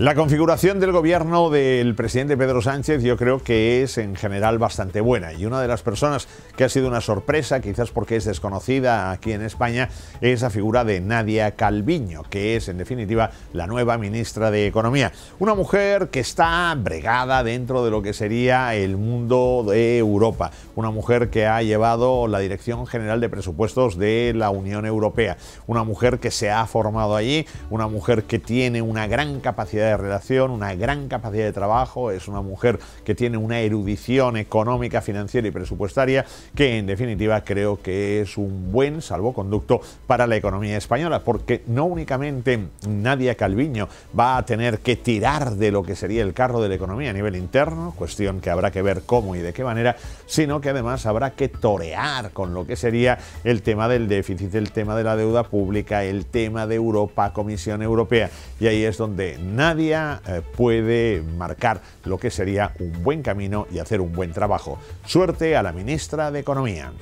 La configuración del gobierno del presidente Pedro Sánchez yo creo que es en general bastante buena y una de las personas que ha sido una sorpresa, quizás porque es desconocida aquí en España, es la figura de Nadia Calviño, que es en definitiva la nueva ministra de Economía. Una mujer que está bregada dentro de lo que sería el mundo de Europa, una mujer que ha llevado la Dirección General de Presupuestos de la Unión Europea, una mujer que se ha formado allí, una mujer que tiene una gran capacidad de relación, una gran capacidad de trabajo, es una mujer que tiene una erudición económica, financiera y presupuestaria que en definitiva creo que es un buen salvoconducto para la economía española, porque no únicamente Nadia Calviño va a tener que tirar de lo que sería el carro de la economía a nivel interno, cuestión que habrá que ver cómo y de qué manera, sino que además habrá que torear con lo que sería el tema del déficit, el tema de la deuda pública, el tema de Europa, Comisión Europea, y ahí es donde nadie eh, puede marcar lo que sería un buen camino y hacer un buen trabajo. Suerte a la ministra de Economía.